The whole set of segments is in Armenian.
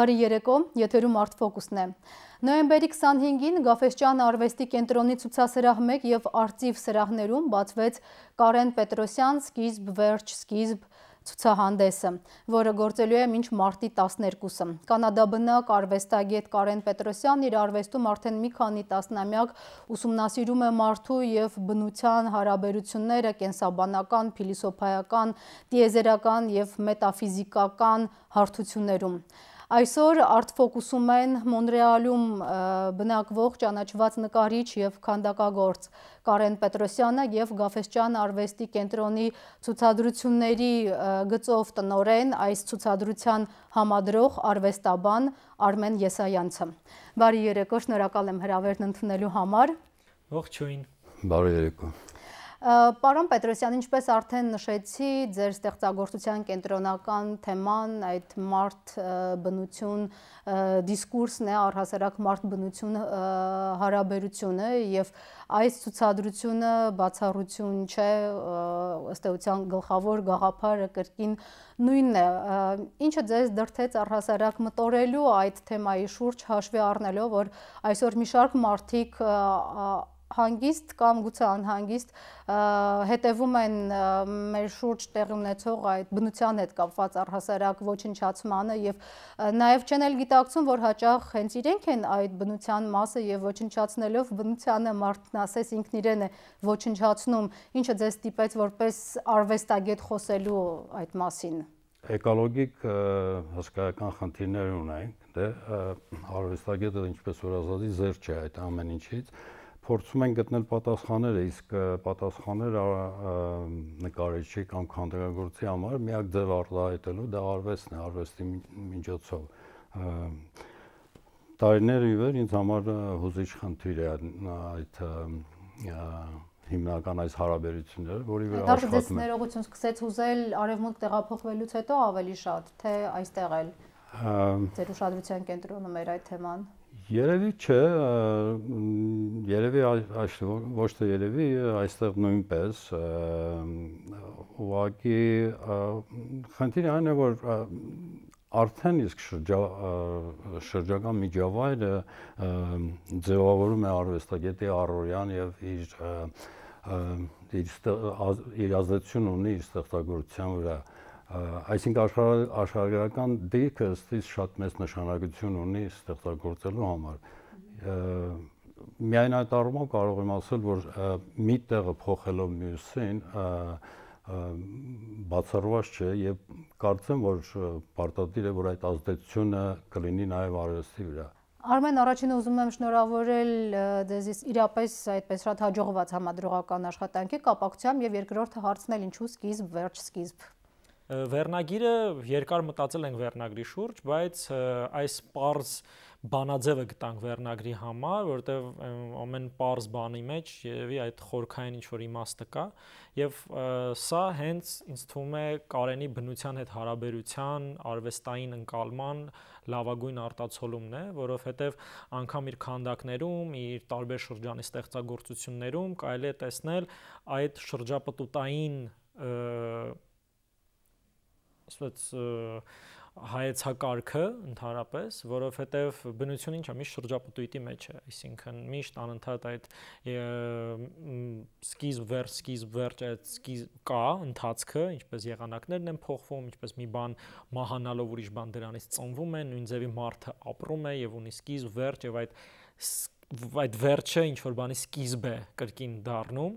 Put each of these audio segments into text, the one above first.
Բարի երեկո, եթերում արդ ֆոկուսն է։ Նոյեմբերի 25-ին Գաֆեսճան արվեստի կենտրոնի ցուցասրահ 1 եւ արտիվ սրահներում բացվեց Կարեն Պետրոսյան սկիզբ վերջ սկիզբ ցուցահանդեսը, որը գործելու է մինչ մարտի 12-ը։ Կանադաբնակ արվեստագետ Կարեն Պետրոսյանն իր արվեստում արդեն մի քանի տասնամյակ ուսումնասիրում է մարդու եւ բնության հարաբերությունները, կենսաբանական, փիլիսոփայական, տիեզերական եւ մետաֆիզիկական հարթություններում։ Այսօր արտֆոկուսում են Մոնրեալում բնակվող ճանաչված նկարիչ եւ քանդակագործ Կարեն Պետրոսյանը եւ Գաֆեսճան արվեստի կենտրոնի ցուցադրությունների գծով տնորեն այս ցուցադրության համադրող արվեստաբան Արմեն Եսայանցը։ Բարի երեկո, շնորհակալ եմ հրավերն ընդունելու համար։ Ողջույն։ Բարի երեկո։ Պարոն Պետրոսյան, ինչպես արդեն նշեցի, ձեր ստեղծագործության կենտրոնական թեման այդ մարդ բնություն դիսկուրսն է, առհասարակ մարդ բնություն հարաբերությունը եւ այս ցուցադրությունը բացառություն չէ, ըստ էության գլխավոր գաղափարը կրկին նույնն է։ Ինչը ձեզ դրթեց առհասարակ մտորելու այդ թեմայի շուրջ հաշվի առնելով, որ այսօր մի շարք մարդիկ հանգիստ կամ գուցե անհանգիստ հետևում են մեր շուրջ տեղի ունեցող այդ բնության հետ կապված առհասարակ ոչնչացմանը եւ նաեւ չեն էլ գիտակցում, որ հաճախ հենց իրենք են այդ բնության մասը եւ ոչնչացնելով բնությանը մարդն ասես ինքն իրեն է ոչնչացնում, ինչը ձեզ ստիպեց որպես արվեստագետ խոսելու այդ մասին էկոլոգիկ հսկայական խնդիրներ ունենք, դե արվեստագետը ինչպես որ ազատի զերծ է այդ ամեն ինչից, փորձում են գտնել պատասխանները, իսկ պատասխանները նկարիչի կամ քանդակագործի համար միակ ձև արտահայտելու դա արվեստն է, արվեստի միջոցով։ Տարիներ ի վեր ինձ համար հուզիչ խնդիր է այդ հիմնական այս հարաբերությունները, որի վրա աշխատում եմ։ Դա դες ներողություն սկսեց հուզել արևմուտք տեղափոխվելուց հետո ավելի շատ, թե այստեղ էլ։ Ձեր ուշադրության կենտրոնում էր այդ թեման։ Ա Երևի չէ, երևի այս ոչ թե երևի, այստեղ նույնպես ուղղակի խնդիրը այն է, որ արդեն իսկ շրջա, շրջակա միջավայրը ձևավորում է արվեստագետի Արորյան եւ իր իր իր ազդեցություն ունի իր ստեղծագործության վրա։ Ա, այսինքն աշխարհ աշխարհական դիրքը ըստիս շատ մեծ նշանակություն ունի ստեղծագործելու համար միայն այդ առումով կարող եմ ասել որ մի տեղը փոխելով մյուսին բացառված չէ եւ կարծեմ որ պարտադիր է որ այդ ազդեցությունը կլինի նաեւ արվեստի վրա Արմեն, առաջինը ուզում եմ շնորհավորել դեզիս իրապես այդպես շատ հաջողված համադրողական աշխատանքի կապակցությամբ եւ երկրորդը հարցնել ինչու սկիզբ, վերջ սկիզբ Վերնագիրը երկար մտածել ենք վերնագրի շուրջ, բայց այս པարզ բանաձևը գտանք վերնագրի համար, որտեղ ամեն པարզ բանի մեջ երևի այդ խորքային ինչ որ իմաստը կա, եւ սա հենց ինձ թվում է Կարենի բնության հետ հարաբերության արվեստային ընկալման լավագույն արտացոլումն է, որովհետև անգամ իր քանդակներում, իր տարբեր շրջանի ստեղծագործություններում կարելի է տեսնել այդ շրջապտուտային ասած հայեցակարգը ընդհանրապես, որովհետև բնությունը ինչա միշտ շրջապտույտի մեջ է, այսինքն միշտ անընդհատ այդ սկիզբ վեր սկիզբ վերջ այդ սկիզբ կա ընթացքը, ինչպես եղանակներն են փոխվում, ինչպես մի բան մահանալով ուրիշ բան դրանից ծնվում է, նույն ձևի մարդը ապրում է եւ ունի սկիզբ վերջ եւ այդ այդ վերջը ինչ որ բանի սկիզբ է կրկին դառնում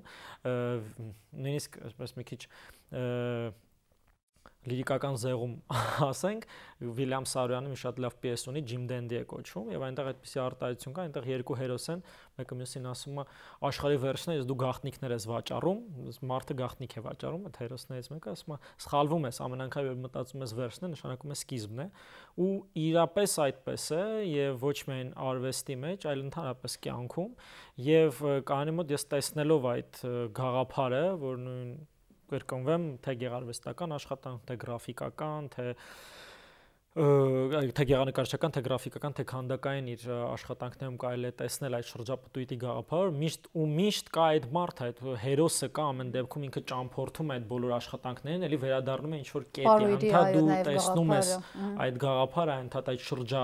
նույնիսկ այսպես մի քիչ լիրիկական զեղում ասենք Վիլյամ Սարոյանը մի շատ լավ պիես ունի Jim Dandy է կոչվում եւ այնտեղ այդպիսի արտահայտություն կա այնտեղ երկու հերոս են մեկը մյուսին ասում է աշխարհի վերջն ես դու գախնիկներ ես վաճառում մարդը գախնիկ է վաճառում այդ հերոսներից մեկը ասում է սխալվում ես ամեն անգամ երբ մտածում ես վերջն է նշանակում է սկիզբն է ու իրապես այդպես է եւ ոչ միայն արվեստի մեջ այլ ընդհանրապես կյանքում եւ կանի մոտ ես տեսնելով այդ գաղափարը որ նույն կրկնվեմ, թե գեղարվեստական աշխատանք, թե գրաֆիկական, թե թե գեղանկարչական, թե գրաֆիկական, թե քանդակային իր աշխատանքներում կարելի է տեսնել այդ շրջապտույտի գաղափարը, միշտ ու միշտ կա այդ մարդ, այդ հերոսը կա ամեն դեպքում ինքը ճամփորդում է այդ բոլոր աշխատանքներին, էլի վերադառնում է ինչ որ կետի, հանդա դու տեսնում ես այդ գաղափարը, հանդա այդ շրջա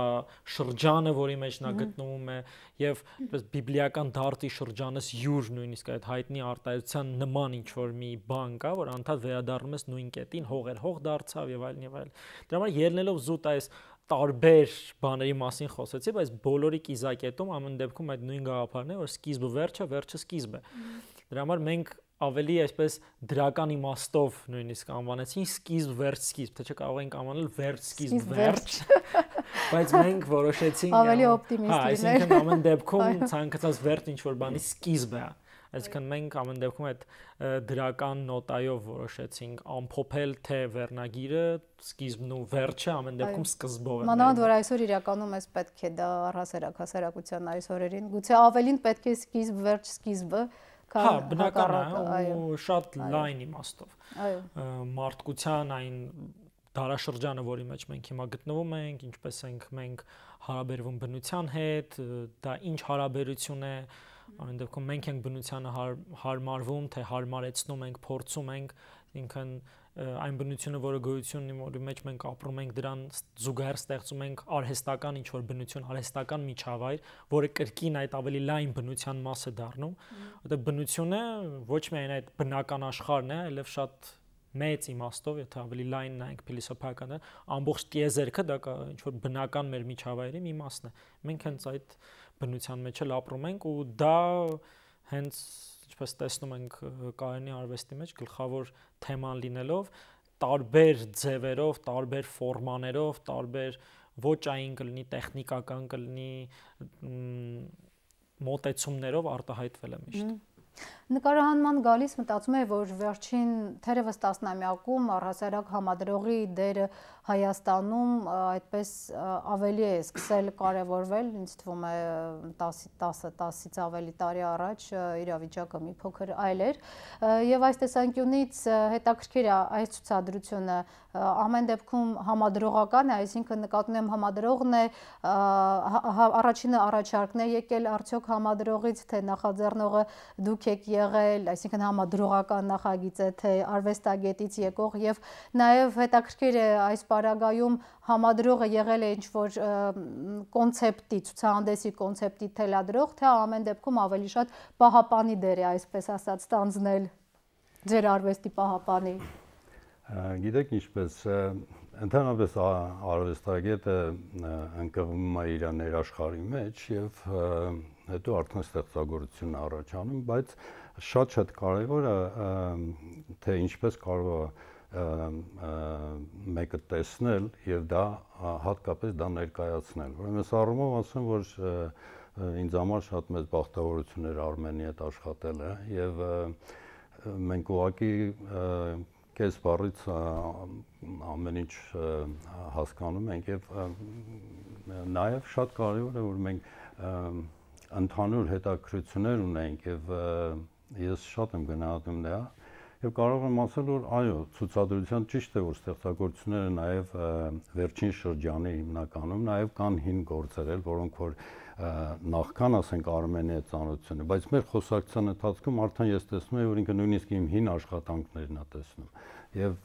շրջանը, որի մեջ նա գտնվում է, եւ պես բիբլիական դարտի շրջանս յուր նույնիսկ այդ հայտնի արտահայտության նման ինչ որ մի բան կա, որ հանդա վերադառնում ես նույն կետին, հողեր հող դարձավ եւ այլն եւ այլն։ Դրա համար ելնելով զուտ շուտ այս տարբեր բաների մասին խոսեցի, բայց բոլորի կիզակետում ամեն դեպքում այդ նույն գաղափարն է, որ սկիզբը վերջը, վերջը սկիզբը։ Դրա համար մենք ավելի այսպես դրական իմաստով նույնիսկ անվանեցին սկիզբ վերջ սկիզբ, թե չէ կարող ենք անվանել վերջ սկիզբ վերջ։ Բայց մենք որոշեցինք ավելի օպտիմիստ հա, լինել։ Հա, այսինքն ամեն դեպքում ցանկացած վերջ ինչ որ բանի սկիզբը է։ Հա Այսինքն մենք ամեն դեպքում այդ դրական նոտայով որոշեցինք ամփոփել թե վերնագիրը, սկիզբն ու վերջը ամեն դեպքում սկզբով է։ Մանավանդ որ այսօր իրականում էս պետք է դա առհասարակ հասարակության այս օրերին, գուցե ավելին պետք է սկիզբ, վերջ, սկիզբը Հա, բնական է, ու շատ լայն իմաստով։ Այո։ Մարդկության այն դարաշրջանը, որի մեջ մենք հիմա գտնվում ենք, ինչպես ենք մենք հարաբերվում բնության հետ, դա ինչ հարաբերություն է, Այն դեպքում մենք ենք բնությանը հար, հարմարվում, թե հարմարեցնում ենք, փորձում ենք, ինքն այն բնությունը, որը գոյությունն ունի, մեջ մենք ապրում ենք, դրան զուգահեռ ստեղծում ենք արհեստական ինչ որ բնություն, արհեստական միջավայր, որը կրկին այդ ավելի լայն բնության մաս է դառնում, որտեղ բնությունը ոչ միայն այդ բնական աշխարհն է, այլև շատ մեծ իմաստով, եթե ավելի լայն նայենք փիլիսոփականը, ամբողջ տիեզերքը դա ինչ որ բնական մեր միջավայրի մի մասն է։ Մենք հենց այդ բնության մեջ էլ ապրում ենք ու դա հենց ինչպես տեսնում ենք Կարենի արվեստի մեջ գլխավոր թեման լինելով տարբեր ձևերով, տարբեր ֆորմաներով, տարբեր ոչ այն կլինի տեխնիկական կլինի մոտեցումներով արտահայտվել է միշտ։ Նկարահանման գալիս մտածում եմ, որ վերջին թերևս 10-ամյակում առհասարակ համադրողի դերը Հայաստանում այդպես ավելի է սկսել կարևորվել, ինձ թվում է 10-10-10-ից ավելի տարի առաջ իրավիճակը մի փոքր այլ էր եւ այս տեսանկյունից հետաքրքիր է այս ցուցադրությունը ամեն դեպքում համադրողական է, այսինքն նկատում եմ համադրողն է առաջինը առաջարկն է եկել արդյոք համադրողից թե նախաձեռնողը դուք եք եղել, այսինքն համադրողական նախագիծը թե արվեստագետից եկող եւ նաեւ հետաքրքիր է այս Պարագայում համադրողը եղել է ինչ-որ կոնցեպտի, ցուցահանդեսի կոնցեպտի թելադրող, թե ամեն դեպքում ավելի շատ պահապանի դեր է, այսպես ասած, ստանձնել ձեր արվեստի պահապանի։ Գիտեք ինչպես ընդհանրապես արվեստագետը ընկղվում է իր ներաշխարի մեջ եւ հետո արդեն ստեղծագործություն առաջանում, բայց շատ-շատ կարևորը թե ինչպես կարող է մեկը տեսնել եւ դա հատկապես դա ներկայացնել։ Ուրեմն ես առումով ասեմ, որ ինձ համար շատ մեծ բախտավորություն էր Արմենի հետ աշխատելը եւ մենք ուղակի կես բառից ամեն ինչ հասկանում ենք եւ նաեւ շատ կարեւոր է որ մենք ընդհանուր հետաքրություններ ունենք եւ ես շատ եմ գնահատում դա Եվ կարող եմ ասել, որ այո, ցուցադրության ճիշտ է, որ ստեղծագործությունները նաև վերջին շրջանի հիմնականում նաև կան հին գործեր, որոնք որ նախքան ասենք Արմենի հետ ծանոթությունը, բայց մեր խոսակցության ընթացքում արդեն ես տեսնում եմ, որ ինքը նույնիսկ իմ հին աշխատանքներն է տեսնում։ Եվ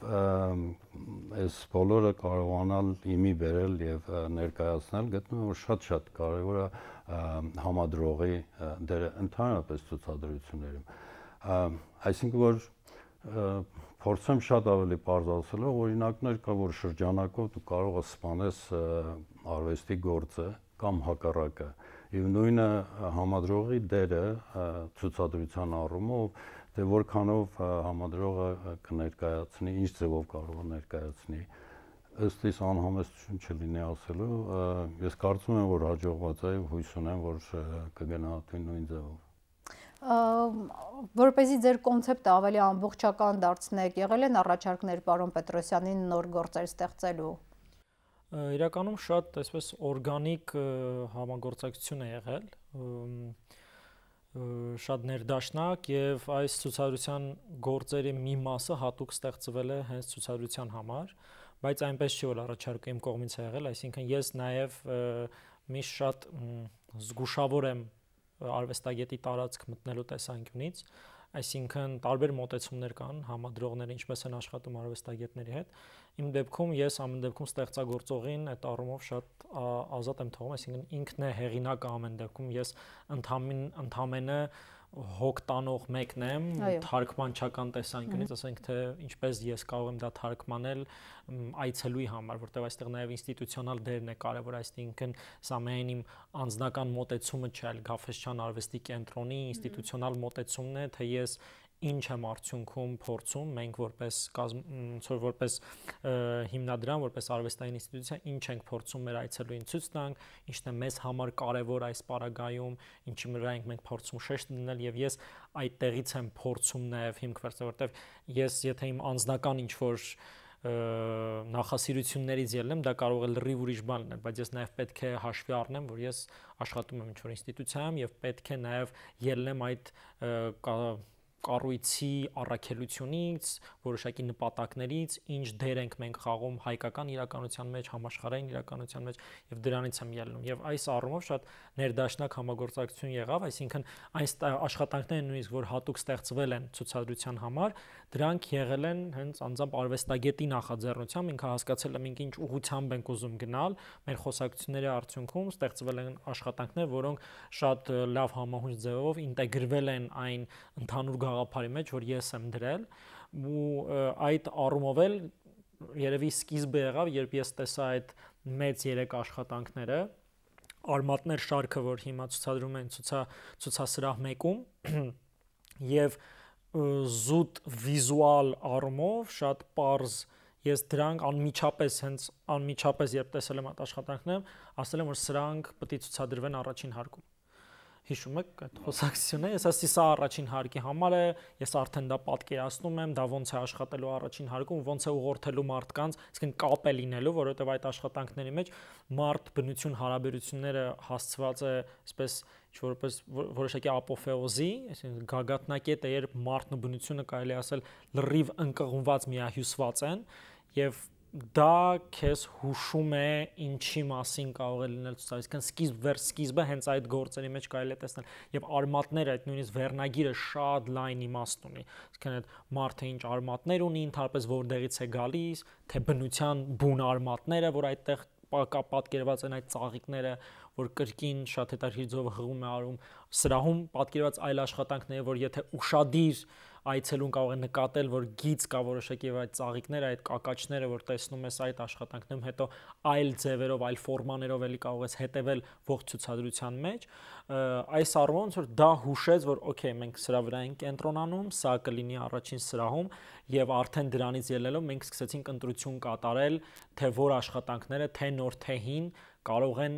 այս բոլորը կարողանալ իմի բերել եւ ներկայացնել գտնում եմ, որ շատ-շատ կարեւոր է համադրողի դերը ընդհանրապես ցուցադրություններում։ Այսինքն որ փորձեմ շատ ավելի բարձրացնելով օրինակներ կա որ շրջանակով դու կարող ես սپانես արվեստի գործը կամ հակառակը եւ նույնը համադրողի դերը ցուցադրության առումով թե որքանով համադրողը կներկայացնի ինչ ձևով կարող է ներկայացնի ըստ իս անհամեստություն չլինի ասելու ես կարծում եմ որ հաջողված է հույս ունեմ որ կգնա նույն ձևով որպեսզի ձեր կոնցեպտը ավելի ամբողջական դարձնեք, եղել են առաջարկներ պարոն Պետրոսյանին նոր գործեր ստեղծելու։ Իրականում շատ այսպես օրգանիկ համագործակցություն է եղել, շատ ներդաշնակ եւ այս ցուցարարության գործերի մի մասը հատուկ ստեղծվել է հենց ցուցարարության համար, բայց այնպես չի որ առաջարկը իմ կողմից է եղել, այսինքն ես նաեւ միշտ շատ զգուշավոր եմ արվեստագետի տարածք մտնելու տեսանկյունից, այսինքն տարբեր մոտեցումներ կան, համադրողները ինչպես են աշխատում արվեստագետների հետ։ Իմ դեպքում ես ամեն դեպքում ստեղծագործողին այդ առումով շատ ազատ եմ թողում, այսինքն ինքն է հեղինակը ամեն դեպքում, ես ընդհանրին ընդհանրը հոգ տանող մեկն եմ թարգմանչական տեսանկյունից, ասենք թե ինչպես ես կարող եմ դա թարգմանել այցելուի համար, որտեղ այստեղ նաև ինստիտուցիոնալ դերն է կարևոր, այսինքն սա միայն իմ անձնական մոտեցումը չէ, այլ Գաֆեսչյան արվեստի կենտրոնի ինստիտուցիոնալ մոտեցումն է, թե ես ինչ եմ արդյունքում փորձում մենք որպես ցոր որպես հիմնադրամ որպես արվեստային ինստիտուցիա ինչ ենք փորձում մեր այցելուին ցույց տանք ինչն է մեզ համար կարևոր այս պարագայում ինչի վրա ենք մենք փորձում շեշտ դնել եւ ես այդտեղից եմ փորձում նաեւ հիմք վերցնել որտեվ ես եթե իմ անձնական ինչ որ նախասիրություններից ելնեմ, դա կարող է լրիվ ուրիշ բան լինել, բայց ես նաև պետք է հաշվի առնեմ, որ ես աշխատում եմ ինչ-որ ինստիտուցիայում եւ պետք է նաև ելնեմ այդ կառույցի առաքելությունից, որոշակի նպատակներից, ինչ դեր ենք մենք խաղում հայկական իրականության մեջ, համաշխարհային իրականության մեջ եւ դրանից եմ ելնում։ Եվ այս առումով շատ ներդաշնակ համագործակցություն եղավ, այսինքն այս աշխատանքները նույնիսկ որ հատուկ ստեղծվել են ցուցադրության համար, դրանք եղել են հենց անձամբ արվեստագետի նախաձեռնությամբ, ինքը հասկացել է մենք ինչ ուղությամբ ենք ուզում գնալ, մեր խոսակցությունների արդյունքում ստեղծվել են աշխատանքներ, որոնք շատ լավ համահունչ ձևով ինտեգրվել են այն ընդհանուր գաղ գաղափարի մեջ, որ ես եմ դրել ու այդ առումով էլ երևի սկիզբը եղավ, երբ ես տեսա այդ մեծ երեք աշխատանքները արմատներ շարքը, որ հիմա ցուցադրում են ցուցա ցուցասրահ 1-ում եւ զուտ վիզուալ առումով շատ པարզ ես դրանք անմիջապես հենց անմիջապես երբ տեսել եմ այդ աշխատանքները, ասել եմ որ սրանք պետք է ցուցադրվեն առաջին հարկում հիշում եք այդ խոսակցությունը, ես ասի սա առաջին հարկի համար է, ես արդեն դա պատկերացնում եմ, դա ոնց է աշխատելու առաջին հարկում, ոնց է ուղղորդելու մարդկանց, այսինքն կապ է լինելու, որովհետև այդ աշխատանքների մեջ մարդ բնություն հարաբերությունները հասցված է, այսպես ինչ որպես որոշակի ապոֆեոզի, այսինքն գագաթնակետ է, երբ մարդն ու բնությունը կարելի ասել լրիվ ընկղմված միահյուսված են եւ դա քեզ հուշում է ինչի մասին կարող է լինել ցուցարից։ Կան սկիզբ վեր սկիզբը հենց այդ գործերի մեջ կարելի է տեսնել եւ արմատները այդ նույնիսկ վերնագիրը շատ լայն իմաստ ունի։ Իսկան այդ մարդը ինչ արմատներ ունի, ընդհանրապես որտեղից է գալիս, թե բնության բուն արմատները, որ այդտեղ պատկերված են այդ ծաղիկները, որ կրկին շատ հետաքրքիր ձով հղում է արում, սրահում պատկերված այլ աշխատանքները, որ եթե ուրشادիր այցելուն կարող է նկատել, որ գից կա որոշակի եւ այդ ծաղիկները, այդ կակաչները, որ տեսնում ես այդ աշխատանքներում, հետո այլ ձևերով, այլ ֆորմաներով էլի կարող ես հետեվել ողջ ցուցադրության մեջ, այս առումով ոնց որ դա հուշեց, որ օքեյ, մենք սրա վրա ենք կենտրոնանում, սա կլինի առաջին սրահում եւ արդեն դրանից ելնելով մենք սկսեցինք ընտրություն կատարել, թե որ աշխատանքները, թե նոր, թե հին կարող են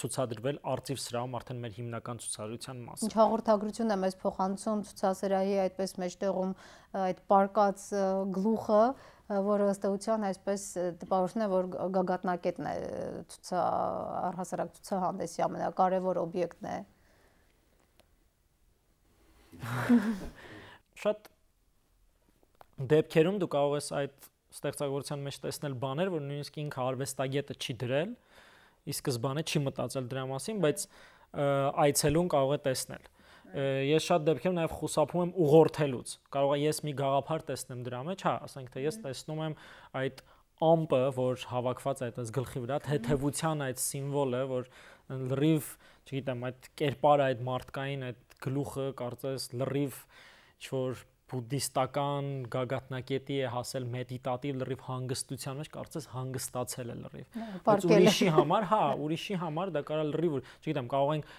ցուցադրվել արտիվ սրահում արդեն մեր հիմնական ցուցադրության մասը։ Ինչ հաղորդագրություն է մեզ փոխանցում ցուցասրահի այդպես մեջտեղում այդ պարկած գլուխը, որը ըստ էության այսպես տպավորություն է, որ գագաթնակետն է ցուցա առհասարակ ցուցահանդեսի ամենակարևոր օբյեկտն է։ Շատ դեպքերում դու կարող ես այդ ստեղծագործության մեջ տեսնել բաներ, որ նույնիսկ ինքը արվեստագետը չի դրել, ի սկզբանե չի մտածել դրա մասին, բայց այցելուն կարող է տեսնել։ Ես շատ դեպքերում նաև խուսափում եմ ուղղորդելուց։ Կարող է ես մի գաղափար տեսնեմ դրա մեջ, հա, ասենք թե ես տեսնում եմ այդ ամպը, որ հավաքված է այդպես գլխի վրա, թեթևության այդ սիմվոլը, որ լրիվ, չգիտեմ, այդ կերպարը, այդ մարդկային այդ գլուխը կարծես լրիվ ինչ որ բուդդիստական գագաթնակետի է հասել մեդիտատիվ լրիվ հանգստության մեջ, կարծես հանգստացել է լրիվ։ Բայց ուրիշի համար, հա, ուրիշի համար դա կարա լրիվ, չգիտեմ, կարող ենք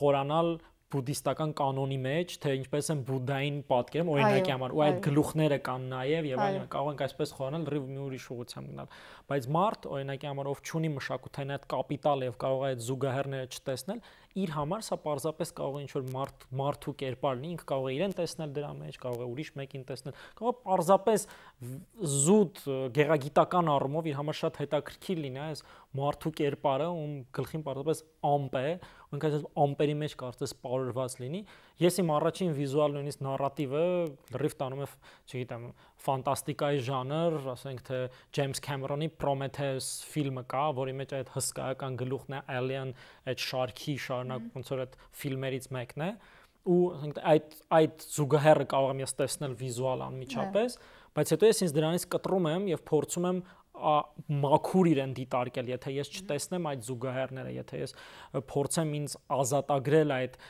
խորանալ բուդդիստական կանոնի մեջ, թե ինչպես են բուդդային պատկերում օրինակի համար, ու այդ գլուխները կան նաև եւ այլն, կարող ենք այսպես խորանալ ռիվ մի ուրիշ ուղությամբ գնալ։ Բայց մարդ օրինակի համար ով չունի մշակութային այդ կապիտալ եւ կարող է այդ զուգահեռները չտեսնել, իր համար սա պարզապես կարող է ինչ-որ մարդ մարդու կերպար լինի, ինքը կարող է իրեն տեսնել դրա մեջ, կարող է ուրիշ մեկին տեսնել, կարող է պարզապես զուտ գեղագիտական առումով իր համար շատ հետաքրքիր լինի այս մարդու կերպարը, ում գլխին պարզապես ամպ է, ինքան այդ ամպերի մեջ կարծես սպառորված լինի։ Ես իմ առաջին վիզուալ նույնիսկ նարատիվը լրիվ տանում է, չգիտեմ, ֆանտաստիկայի ժանր, ասենք թե Ջեյմս Քեմերոնի Prometheus ֆիլմը կա, որի մեջ այդ հսկայական գլուխն է Alien, այդ շարքի շարունակ ոնց որ այդ ֆիլմերից մեկն է ու ասենք այդ այդ զուգահեռը կարող եմ ես տեսնել վիզուալ անմիջապես, հա։ բայց հետո ես ինձ դրանից կտրում եմ եւ փորձում եմ մաքուր իրեն դիտարկել, եթե ես չտեսնեմ այդ զուգահեռները, եթե ես փորձեմ ինձ ազատագրել այդ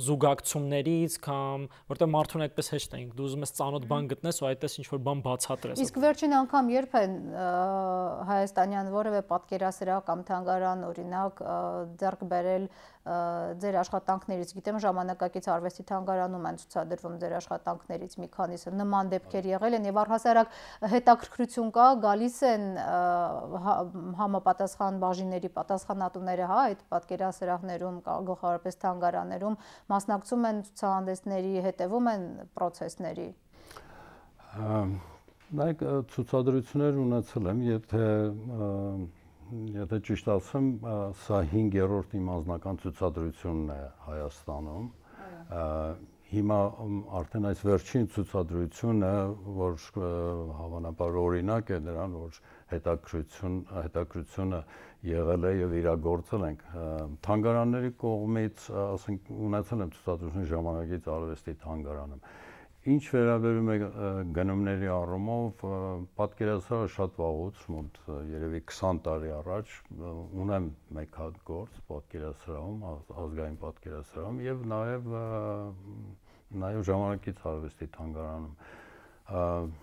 զուգակցումներից կամ որտեղ մարդուն այդպես հեշտ էինք դու ուզում ես ծանոթ բան գտնես ու այդպես ինչ որ բան բացատրես Իսկ վերջին անգամ երբ է հայաստանյան որևէ պատկերասրահ կամ թանգարան օրինակ ձեռք բերել ձեր աշխատանքներից, գիտեմ ժամանակակից արվեստի թանգարանում են ցուցադրվում ձեր աշխատանքներից մի քանիսը, նման դեպքեր եղել են եւ առհասարակ հետաքրքրություն կա, գալիս են հա, համապատասխան բաժինների պատասխանատուները, հա, այդ պատկերասրահներում, գլխավորապես թանգարաներում մասնակցում են ցուցահանդեսների, հետևում են process-ների նայեք ցուցադրություններ ունեցել եմ, եթե եթե ճիշտ ասեմ, սա 5-րդ իմ անձնական ցուցադրությունն է Հայաստանում։ Հիմա արդեն այս վերջին ցուցադրությունը, որ հավանաբար օրինակ է նրան, որ հետաքրություն հետաքրությունը եղել է եւ իրագործել ենք թանգարանների կողմից, ասենք ունեցել եմ ցուցադրություն ժամանակից արվեստի թանգարանում Ինչ վերաբերում է գնումների առումով, պատկերացրել շատ վաղուց, մոտ երևի 20 տարի առաջ ունեմ մեկ հատ գործ պատկերասրահում, ազգային պատկերասրահում եւ նաեւ նաեւ ժամանակից արվեստի թանգարանում։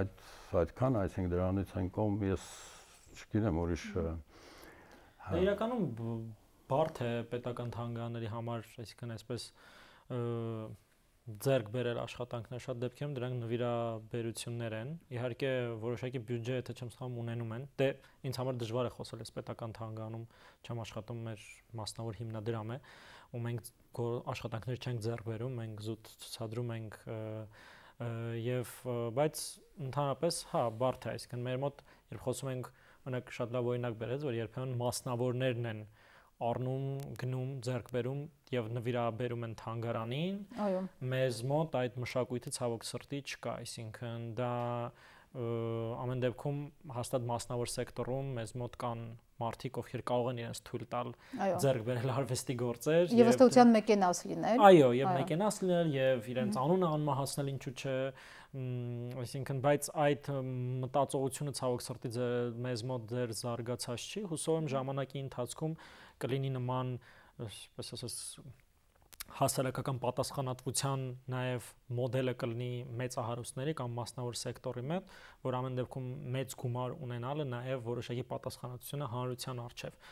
Այդ այդքան, այսինքն դրանից են կողմ ես չգիտեմ ուրիշ Իրականում բարդ է պետական թանգարանների համար, այսինքն այսպես ձեռք բերել աշխատանքներ շատ դեպքերում դրանք նվիրաբերություններ են։ Իհարկե որոշակի բյուջե, եթե չեմ սխալվում, ունենում են։ Դե ինձ համար դժվար է խոսել այս պետական թանգարանում, չեմ աշխատում, մեր մասնավոր հիմնադրամ է, ու մենք աշխատանքներ չենք ձեռք բերում, մենք զուտ ցուցադրում ենք եւ բայց ընդհանրապես հա բարդ է, այսինքն մեր մոտ երբ խոսում ենք, օրինակ շատ լավ օրինակ բերեց, որ երբեմն մասնավորներն են, են առնում, գնում, ձեռք բերում եւ նվիրաբերում են թանգարանին։ Այո։ Մեզ մոտ այդ մշակույթը ցավոք սրտի չկա, այսինքն դա ամեն դեպքում հաստատ մասնավոր սեկտորում մեզ մոտ կան մարդիկ, ովքեր կարող են իրենց թույլ տալ ձեռք բերել արվեստի գործեր եւ ըստեյության մեկենաս լինել։ Այո, եւ մեկենաս լինել եւ իրենց անունը անմահացնել ինչու՞ չէ, այսինքն բայց այդ մտածողությունը ցավոք սրտի մեզ մոտ դեռ զարգացած չի։ Հուսով եմ ժամանակի ընթացքում կլինի նման, այսպես ասած, հասարակական պատասխանատվության նաև մոդելը կլինի մեծահարուստների կամ մասնավոր սեկտորի մեջ, որ ամեն դեպքում մեծ գումար ունենալը նաև որոշակի պատասխանատվությունը հանրության առջև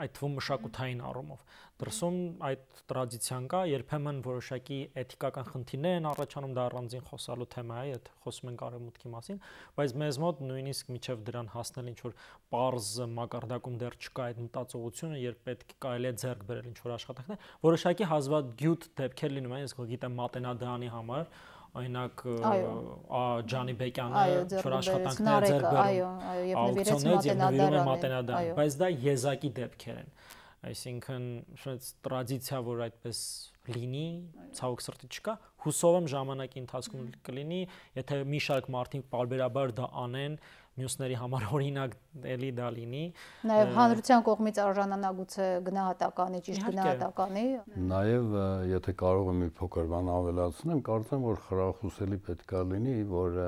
այդ թվում մշակութային առումով։ Դրսում այդ տրադիցիան կա, երբեմն որոշակի էթիկական խնդիրներ են առաջանում դա առանձին խոսալու թեմա է, այդ խոսում ենք արևմուտքի մասին, բայց մեզ մոտ նույնիսկ միջև դրան հասնել ինչ որ པարզ մակարդակում դեռ չկա այդ մտածողությունը, երբ պետք կարելի է ձեռք բերել ինչ որ աշխատանքներ, որոշակի հազվագյուտ դեպքեր լինում են, ես գիտեմ մատենադանի համար, օրինակ Ջանի Բեկյանը չոր աշխատանքները ձեր բերում։ Այո, այո, եւ նվիրեց մատենադարան։ Բայց դա եզակի դեպքեր են։ Այսինքն, շուտ տրադիցիա, որ այդպես լինի, ցավոք սրտի չկա, հուսով եմ ժամանակի ընթացքում կլինի, եթե մի շարք մարդիկ բարբերաբար դա անեն, մյուսների համար օրինակ էլի դա լինի։ Նաև հանրության կողմից արժանանագույց է գնահատականի, ճիշտ գնահատականի։ Նաև եթե կարող եմ մի փոքր բան ավելացնեմ, կարծեմ որ խրախուսելի պետքա լինի, որ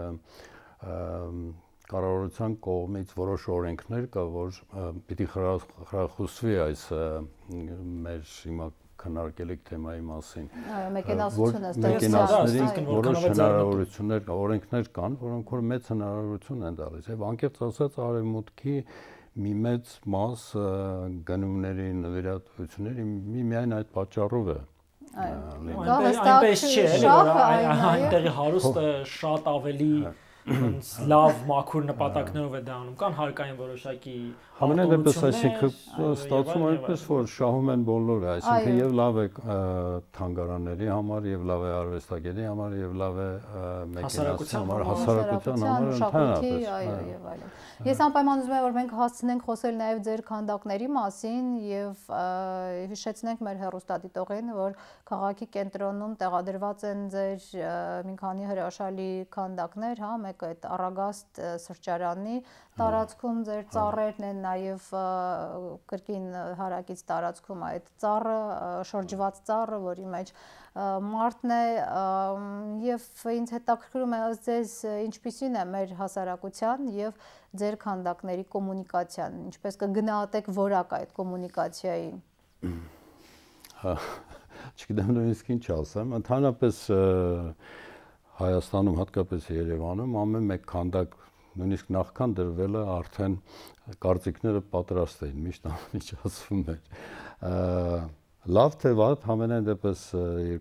կառավարության կողմից որոշ օրենքներ կա, որ պիտի խրախուսվի այս մեր հիմա քննարկել եք թեմայի մասին։ Այո, մեկենասությունը ստեղծած որոշ հնարավորություններ կա, օրենքներ կան, որոնք որ մեծ հնարավորություն են տալիս։ Եվ անկեղծ ասած արևմուտքի մի մեծ մաս գնումների նվիրատվությունների մի միայն այդ պատճառով է Այո, այնպես չէ, որ այնտեղի հարուստը շատ ավելի Այո հա ոնց լավ մաքուր նպատակներով է դա անում, կան հարկային որոշակի Համենայն դեպս, այսինքն ստացվում այնպես որ շահում են բոլորը, այսինքն եւ լավ է թանգարանների համար, եւ լավ է արվեստագետի համար, եւ լավ է մեկենացի համար, հասարակության համար ընդհանրապես։ Այո, եւ այլն։ Ես անպայման ուզում եմ որ մենք հասցնենք խոսել նաեւ ձեր քանդակների մասին եւ հիշեցնենք մեր հերոստատիտողին, որ քաղաքի կենտրոնում տեղադրված են ձեր մի քանի հրաշալի քանդակներ, հա, մեկ եք այդ Արագաստ սրճարանի հա, տարածքում ձեր հա։ ծառերն են նաև կրկին հարակից տարածքում այդ ծառը շրջված ծառը, որի մեջ մարտն է եւ ինձ հետաքրքրում է ըստ ձեզ ինչպիսին է մեր հասարակության եւ ձեր քանդակների կոմունիկացիան, ինչպես կգնահատեք որակ այդ կոմունիկացիայի։ հա, Չգիտեմ նույնիսկ ինչ ասեմ, ընդհանրապես Հայաստանում, հատկապես Երևանում ամեն մեկ քանդակ նույնիսկ նախքան դրվելը արդեն կարծիքները պատրաստ էին, միշտ անմիջացվում էր։ Լավ թե վատ, համենայն դեպս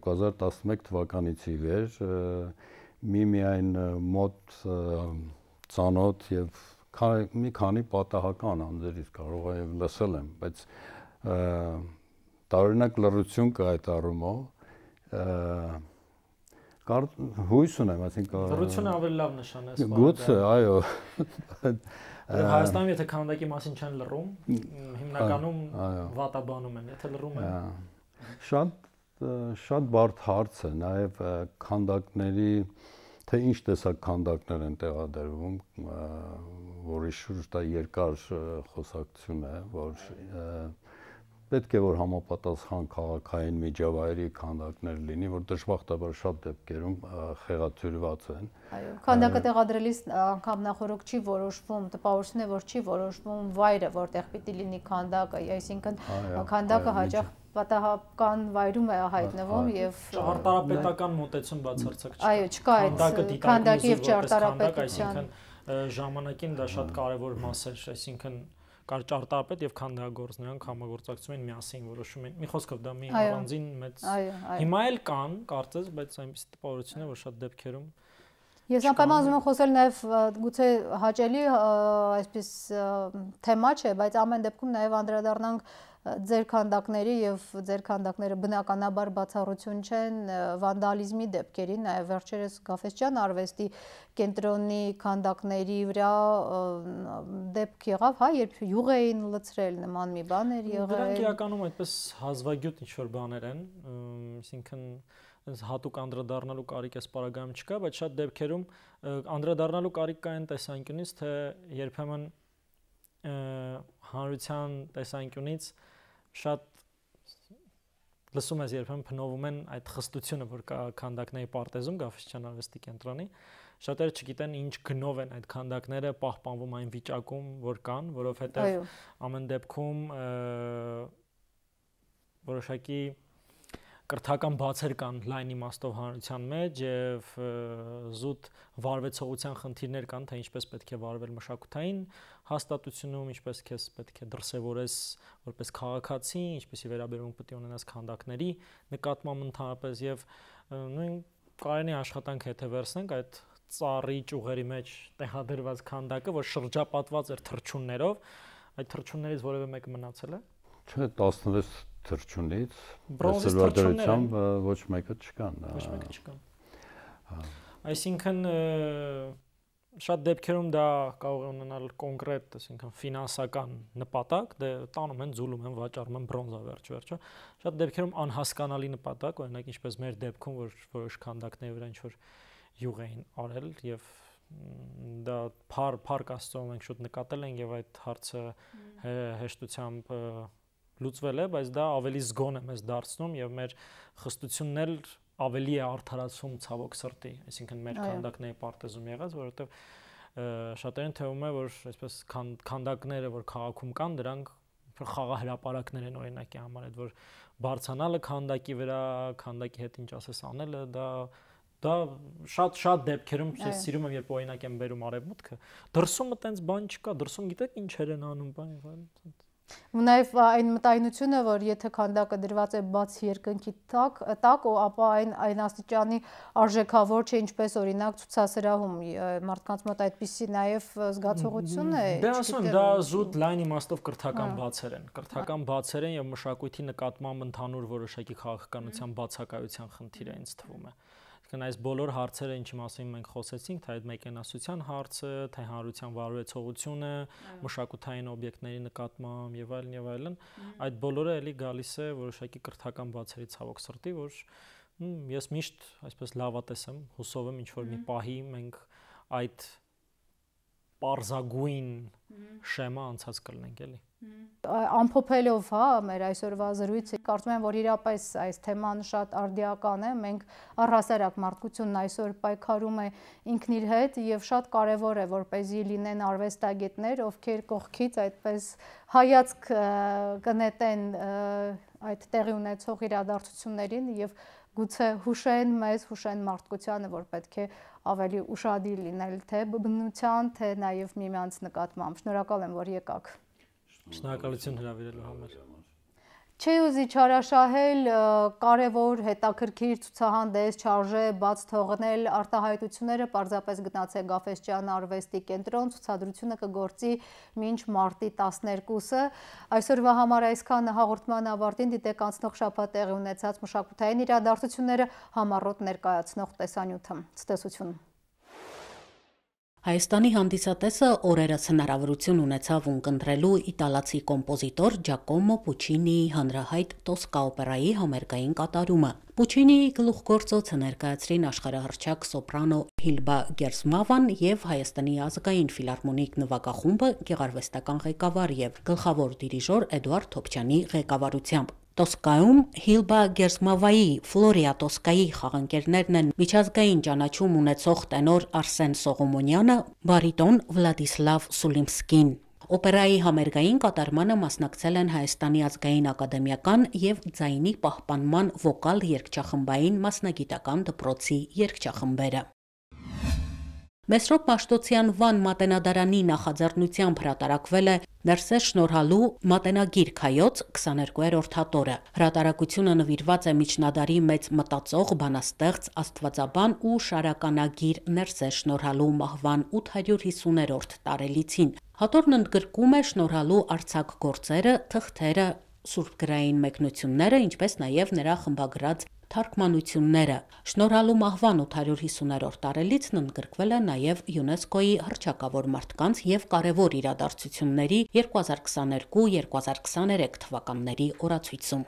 2011 թվականից ի վեր մի միայն մոտ ցանոթ եւ մի քանի պատահական անձերից կարող եմ լսել եմ, բայց տարօրինակ լրություն կա այդ առումով հույս ունեմ, այսինքն դրությունը ավելի լավ նշան է սա։ Գուցե, այո։ Եվ Հայաստանում եթե քանդակի մասին չեն լռում, հիմնականում վատաբանում են, եթե լռում են։ Շատ շատ բարդ հարց է, նաև քանդակների թե ինչ տեսակ քանդակներ են տեղադրվում, որի շուրջ դա երկար խոսակցություն է, որ և, պետք է որ համապատասխան քաղաքային միջավայրի քանդակներ լինի, որ դժբախտաբար շատ դեպքերում խեղաթյուրված են։ Այո, քանդակը տեղադրելիս անգամ նախորոք չի որոշվում, տպավորությունն է որ չի որոշվում վայրը, որտեղ պիտի լինի քանդակը, այսինքն քանդակը հաճախ պատահական վայրում է հայտնվում եւ ճարտարապետական մոտեցում բացարձակ չկա։ Այո, չկա այդ քանդակի եւ ճարտարապետության ժամանակին դա շատ կարևոր մաս էր, այսինքն կար ճարտարապետ եւ քանդակագործ, նրանք համագործակցում են միասին, որոշում են։ Մի խոսքով դա մի առանձին մեծ։ Հիմա էլ կան, կարծես, բայց այնպես տպավորություն է, որ շատ դեպքերում Ես անպայման ուզում եմ խոսել նաև գուցե հաճելի այսպես թեմա չէ, բայց ամեն դեպքում նաև անդրադառնանք ձեր քանդակների եւ ձեր քանդակները բնականաբար բացառություն չեն վանդալիզմի դեպքերին, նաեւ վերջերս Գաֆեսճյան արվեստի կենտրոնի քանդակների վրա դեպք եղավ, հա, երբ յուղ էին լցրել նման մի բաներ եղել։ Դրանք իրականում այդպես հազվագյուտ ինչ որ բաներ են, այսինքն այս հատուկ անդրադառնալու կարիք է սպարագայում չկա, բայց շատ դեպքերում անդրադառնալու կարիք կա այն տեսանկյունից, թե երբեմն հանրության տեսանկյունից շատ լսում ես երբեմն փնովում են այդ խստությունը, որ կա քանդակների պարտեզում Գաֆիսչյան արվեստի կենտրոնի, շատերը չգիտեն ինչ գնով են այդ քանդակները պահպանվում այն վիճակում, որ կան, որովհետև ամեն դեպքում որոշակի և, կրթական բացեր կան լայն իմաստով հանրության մեջ եւ զուտ վարվեցողության խնդիրներ կան, թե ինչպես պետք է վարվել մշակութային հաստատությունում, ինչպես քեզ պետք է դրսևորես որպես քաղաքացի, ինչպեսի վերաբերմունք պետք է ունենաս քանդակների նկատմամբ ընդհանրապես եւ նույն կարենի աշխատանք հետևերցնենք այդ ծառի ճյուղերի մեջ տեղադրված քանդակը, որ շրջապատված էր թրջուններով, այդ թրջուններից որևէ մեկը մնացել է։ Չէ, 16 թրջունից ծրվադրությամբ ոչ մեկը չկան։ Ոչ մեկը չկան։ Այսինքն շատ դեպքերում դա կարող է ունենալ կոնկրետ, այսինքն ֆինանսական նպատակ, դե տանում են, զուլում են, վաճառում են բրոնզա վերջ վերջը։ Շատ դեպքերում անհասկանալի նպատակ, օրինակ ինչպես մեր դեպքում, որ որոշ քանդակների վրա ինչ-որ յուղ էին արել եւ դա փար փարկ աստծո մենք շուտ նկատել ենք եւ այդ հարցը հեշտությամբ լուծվել է, բայց դա ավելի զգոն է մեզ դարձնում եւ մեր խստությունն էլ ավելի է արդարացում ցավոք սրտի, այսինքն մեր քանդակների պարտեզում եղած, որովհետեւ շատերին թվում է, որ այսպես քանդակները, որ քաղաքում կան, դրանք խաղահրապարակներ են օրինակի համար այդ որ բարձանալը քանդակի վրա, քանդակի հետ ինչ ասես անելը, դա դա շատ շատ դեպքերում ես սիրում եմ երբ օրինակ եմ բերում արևմուտքը դրսում այտենց բան չկա դրսում գիտեք ինչեր են անում բան այլ Նաև այն մտայնությունը, որ եթե քանդակը դրված է բաց երկնքի տակ, տակ, ապա այն այն աստիճանի արժեքավոր չէ, ինչպես օրինակ ցուցասրահում մարդկանց մոտ այդպիսի նաև զգացողություն է։ Դե ասում դա զուտ լայն իմաստով կրթական հա։ բացեր են, կրթական բացեր են եւ մշակույթի նկատմամբ ընդհանուր որոշակի քաղաքականության բացակայության խնդիրը ինձ թվում է։ Ա Այսինքն այս բոլոր հարցերը, ինչի մասին մենք խոսեցինք, թե այդ մեկենասության հարցը, թե հանրության վարույթողությունը, մշակութային օբյեկտների նկատմամբ եւ այլն եւ այլն, այդ բոլորը էլի գալիս է որոշակի կրթական բացերի ցավոք սրտի, որ ես միշտ այսպես լավատես եմ, հուսով եմ ինչ որ մի պահի մենք այդ պարզագույն շեմա անցած կլինենք էլի ամփոփելով, հա, մեր այսօրվա զրույցը, կարծում եմ, որ իրապես այս թեման շատ արդիական է։ Մենք առհասարակ մարդկությունն այսօր պայքարում է ինքն իր հետ եւ շատ կարեւոր է, որ เป զի լինեն արվեստագետներ, ովքեր կողքից այդպես հայացք կնետեն այդ տեղի ունեցող իրադարձություններին եւ գուցե հուշեն մեզ, հուշեն մարդկությանը, որ պետք է ավելի ուրախadir լինել թե բնության, թե նաև միմյանց նկատմամբ։ Շնորհակալ եմ, որ եկաք։ Շնորհակալություն հրավիրելու համար։ Չեյուզի չարաշահել կարևոր հետաքրքիր ցուցահանդես չարժե բաց թողնել արտահայտությունները պարզապես գտնացեք Գաֆեսճյան արվեստի կենտրոն ցուցադրությունը կգործի մինչ մարտի 12-ը այսօրվա համար այսքան հաղորդման ավարտին դիտեք անցնող շաբաթ տեղի ունեցած մշակութային իրադարձությունները համառոտ ներկայացնող տեսանյութը ցտեսություն Հայաստանի հանդիսատեսը օրերս հնարավորություն ունեցավ ունկնդրելու իտալացի կոմպոզիտոր Ջակոմո Պուչինիի հանրահայտ Տոսկա օպերայի համերգային կատարումը։ Պուչինիի գլուխգործոցը ներկայացրին աշխարհահռչակ սոպրանո Հիլբա Գերսմավան եւ Հայաստանի ազգային ֆիլարմոնիկ նվագախումբը գեղարվեստական ղեկավար եւ գլխավոր դիրիժոր Էդուարդ Թոփչյանի ղեկավարությամբ։ Տոսկայում Հիլբա Գերսմավայի Ֆլորիա Տոսկայի խաղանկերներն են միջազգային ճանաչում ունեցող տենոր Արսեն Սողոմոնյանը, բարիտոն Վլադիսլավ Սուլիմսկին։ Օպերայի համերգային կատարմանը մասնակցել են Հայաստանի ազգային ակադեմիական եւ Ձայնի պահպանման վոկալ երգչախմբային մասնագիտական դպրոցի երգչախմբերը։ Մեսրոպ Մաշտոցյան Վան Մատենադարանի նախաձեռնությամբ հրատարակվել է «Ներսեր շնորհալու մատենագիր Քայոց 22-րդ հատորը»։ Հրատարակությունը նվիրված է միջնադարի մեծ մտածող, բանաստեղծ, աստվածաբան ու շարականագիր Ներսեր Շնորհալու մահվան 850-րդ տարելիցին։ Հատորն ընդգրկում է շնորհալու արձակ գործերը, թղթերը, սուրբգրային մեկնությունները, ինչպես նաև նրա խմբագրած թարգմանությունները։ Շնորհալու մահվան 850-րդ տարելիցն ընդգրկվել է նաև ՅՈՒՆԵՍԿՕ-ի հռչակավոր մարդկանց եւ կարևոր իրադարձությունների 2022-2023 թվականների օրացույցում։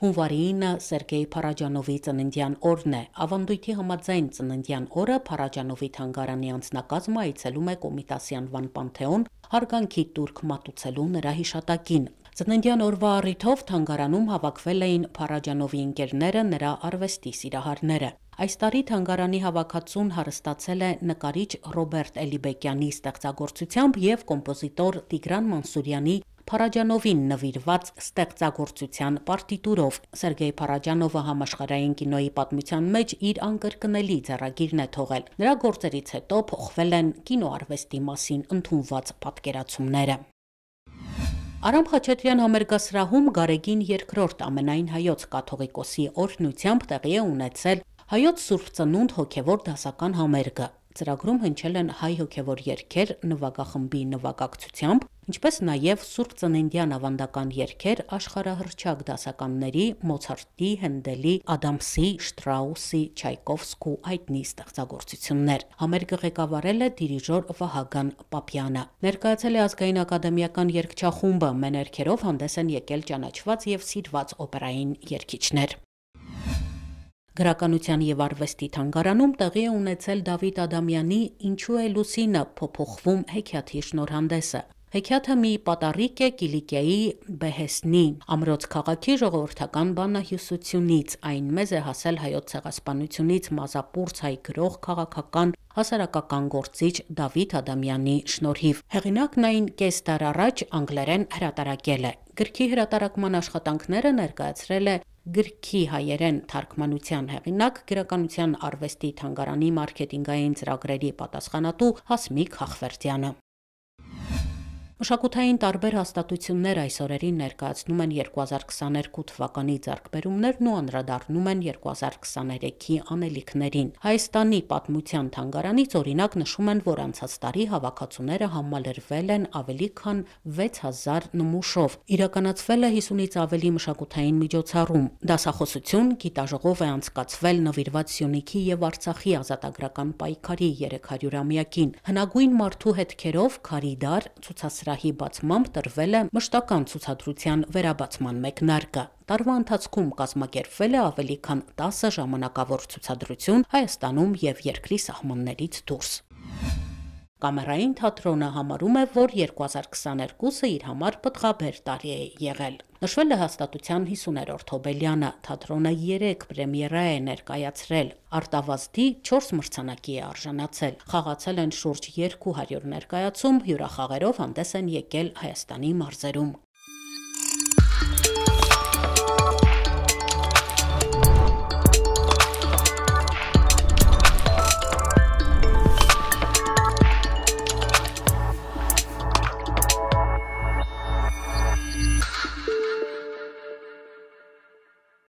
Հունվարի 9-ը Սերգեյ Փարաջանովի ծննդյան օրն է։ Ավանդույթի համաձայն ծննդյան օրը Փարաջանովի թանգարանի անձնակազմը այցելում է Կոմիտասյան վան Պանթեոն հարգանքի տուրք մատուցելու նրա հիշատակին։ Ծննդյան օրվա առիթով թանգարանում հավաքվել էին Փարաջանովի ընկերները, նրա արվեստի սիրահարները։ Այս տարի թանգարանի հավաքածուն հարստացել է նկարիչ Ռոբերտ Էլիբեկյանի ստեղծագործությամբ եւ կոմպոզիտոր Տիգրան Մանսուրյանի Փարաջանովին նվիրված ստեղծագործության պարտիտուրով Սերգեյ Փարաջանովը համաշխարհային կինոյի պատմության մեջ իր անկրկնելի ձեռագիրն է թողել։ Նրա գործերից հետո փոխվել են կինոարվեստի մասին ընդունված պատկերացումները։ Արամ Խաչատրյան համերգասրահում Գարեգին երկրորդ ամենայն հայոց կաթողիկոսի օրհնությամբ տեղի է ունեցել հայոց Սուրբ Ծնունդ հոգևոր դասական համերգը ծրագրում հնչել են հայ հոգևոր երգեր նվագախմբի նվագակցությամբ, ինչպես նաև Սուրբ Ծնենդյան ավանդական երգեր աշխարհահռչակ դասականների Մոցարտի, Հենդելի, Ադամսի, Շտրաուսի, Չայկովսկու այդնի ստեղծագործություններ։ Համերգը ղեկավարել է դիրիժոր Վահագն Պապյանը։ Ներկայացել է ազգային ակադեմիական երգչախումբը, մեներքերով հանդես են եկել ճանաչված եւ սիրված օպերային երգիչներ։ Գրականության եւ արվեստի թանգարանում տեղի է ունեցել Դավիթ Ադամյանի «Ինչու է Լուսինը» փոփոխվում հեքիաթի շնորհանդեսը։ Հեքիաթը մի պատարիկ է Կիլիկիայի Բեհեսնի ամրոց քաղաքի ժողովրդական բանահյուսությունից, այն մեզ է հասել հայոց ցեղասպանությունից մազապուրց հայ գրող քաղաքական հասարակական գործիչ Դավիթ Ադամյանի շնորհիվ։ Հեղինակն այն կես դար առաջ անգլերեն հրատարակել է։ Գրքի հրատարակման աշխատանքները ներկայացրել է գրքի հայերեն թարգմանության հեղինակ Գրականության արվեստի թանգարանի մարքեթինգային ծրագրերի պատասխանատու Հասմիկ Խախվերդյանը։ Մշակութային տարբեր հաստատություններ այս օրերին ներկայացնում են 2022 թվականի ձեռքբերումներն ու անդրադառնում են 2023-ի անելիքներին։ Հայաստանի պատմության թանգարանից օրինակ նշում են, որ անցած տարի հավաքածուները համալրվել են ավելի քան 6000 նմուշով։ Իրականացվել է 50-ից ավելի մշակութային միջոցառում։ Դասախոսություն գիտաժողով է անցկացվել նվիրված Սյունիքի եւ Արցախի ազատագրական պայքարի 300-ամյակին։ Հնագույն մարդու հետքերով քարիդար ցուցասրահ սրահի բացմամբ տրվել է մշտական ցուցադրության վերաբացման մեկնարկը։ Տարվա ընթացքում կազմակերպվել է ավելի քան 10 ժամանակավոր ցուցադրություն Հայաստանում եւ երկրի սահմաններից դուրս։ Կամերային թատրոնը համարում է, որ 2022-ը իր համար պտղաբեր տարի է եղել։ Նշվել է հաստատության 50-րդ հոբելյանը, թատրոնը 3 պրեմիերա է ներկայացրել, արտավազդի 4 մրցանակի է արժանացել։ Խաղացել են շուրջ 200 ներկայացում, հյուրախաղերով հանդես են եկել Հայաստանի մարզերում։